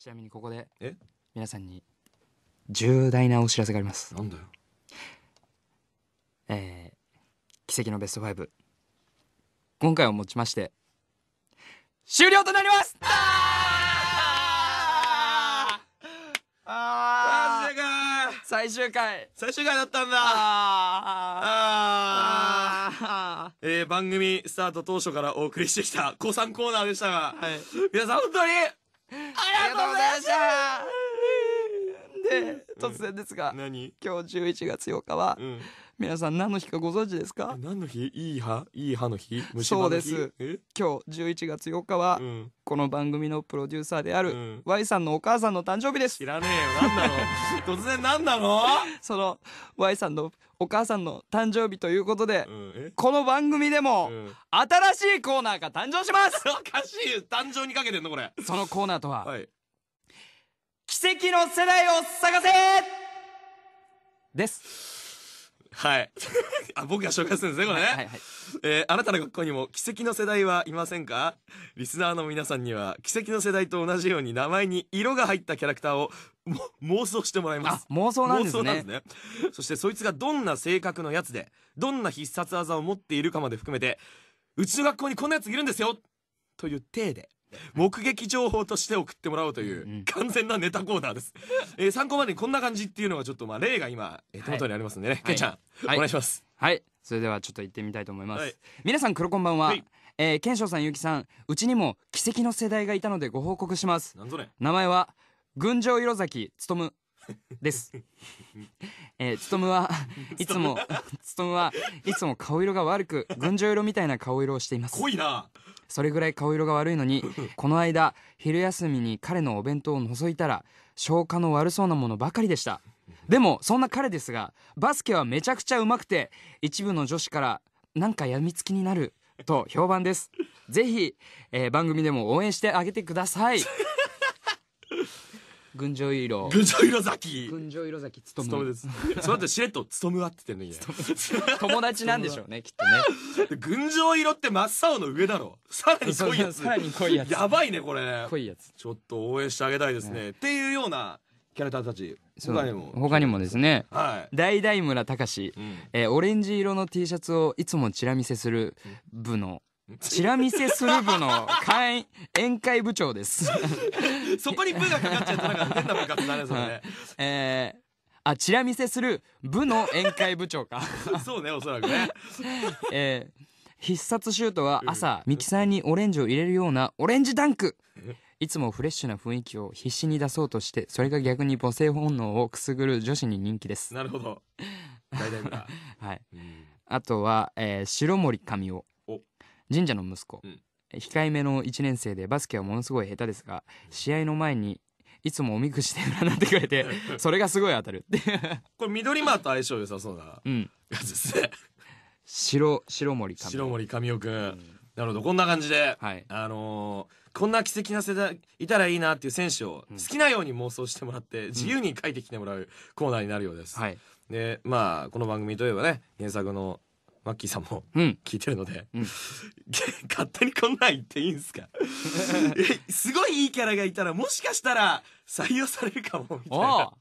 ちなみにここでえ皆さんに重大なお知らせがありますなんだよえー、奇跡のベスト5今回をもちまして終了となりますああマジでか最終回最終回だったんだああえー、番組スタート当初からお送りしてきた高3コーナーでしたが、はい、皆さん本当にありがとうございましたで突然ですが、今日11月8日は、皆さん何の日かご存知ですか何の日いい歯いい歯の日そうです今日11月4日は、うん、この番組のプロデューサーである、うん、Y さんのお母さんの誕生日です知らねえよ何だろう突然何だろうその Y さんのお母さんの誕生日ということで、うん、この番組でも、うん、新しいコーナーが誕生します おかしい誕生にかけてんのこれそのコーナーとは、はい、奇跡の世代を探せですはい。あ、僕が紹介するんですね、これね。はいはいえー、あなたの学校にも奇跡の世代はいませんかリスナーの皆さんには、奇跡の世代と同じように名前に色が入ったキャラクターを 妄想してもらいます。妄想なんですね。すねそしてそいつがどんな性格のやつで、どんな必殺技を持っているかまで含めて、うちの学校にこんなやついるんですよという体で目撃情報として送ってもらおうという完全なネタコーナーです、えー、参考までにこんな感じっていうのがちょっとまあ例が今、手元にありますんでね、はい、けんちゃん、はい、お願いしますはいそれではちょっと行ってみたいと思います、はい、皆さん黒こんばんは、はいえー、ケさんゆうきさんうちにも奇跡の世代がいたのでご報告します名前は群青色崎努です えー、つとむは、いつも、つとむは、いつも顔色が悪く、群青色みたいな顔色をしています。濃いなそれぐらい顔色が悪いのに、この間、昼休みに彼のお弁当を覗いたら、消化の悪そうなものばかりでした。でも、そんな彼ですが、バスケはめちゃくちゃうまくて、一部の女子から、なんか病みつきになる、と評判です。ぜひ、えー、番組でも応援してあげてください。群青色群青色咲群青色咲つとむですそうやってしれっとつとむわって言ってんのに友達なんでしょうね きっとね群青色って真っ青の上だろさらに濃いやつ さらに濃いやつやばいねこれ濃いやつちょっと応援してあげたいですね、っていうようなキャラクターたち他にも他にもですね、はい、大々村隆、うんえオレンジ色の T シャツをいつもチラ見せする部のチラ見せする部の会員宴会部長です そこに部がかかっちゃっとなんか変な部活だねそれね、えーあチラ見せする部の宴会部長か そうねおそらくね えー、必殺シュートは朝ミキサーにオレンジを入れるようなオレンジダンクいつもフレッシュな雰囲気を必死に出そうとしてそれが逆に母性本能をくすぐる女子に人気ですなるほど大体はい、あとは、えー、白森神夫神社の息子、うん、控えめの1年生でバスケはものすごい下手ですが試合の前にいつもおみくじで占ってくれて それがすごい当たる これ緑間と相性良さそうなやつですね、白白森神白森神尾く、うん、なるほどこんな感じで、はい、あのー、こんな奇跡な世代いたらいいなっていう選手を好きなように妄想してもらって、自由に書いてきてもらうコーナーになるようです、はい、でまあこの番組といえばね原作のマッキーさんも聞いてるので、うん 勝手にこんなん言っていいんすか すごいいいキャラがいたらもしかしたら採用されるかもみたいな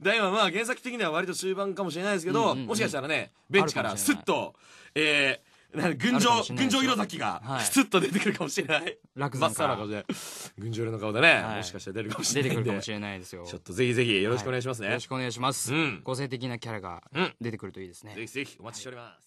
大は まあ原作的には割と終盤かもしれないですけど、うんうんうん、もしかしたらねベンチからスッと、えー、なん群青群青色崎がスッと出てくるかもしれない、はい、楽バッサな顔で群青色の顔でね、はい、もしかしたら出るかもしれない出てくるかもしれないですよちょっとぜひぜひよろしくお願いしますね、はい、よろしくお願いします、うん。個性的なキャラが出てくるといいですね、ぜひぜひお待ちしております、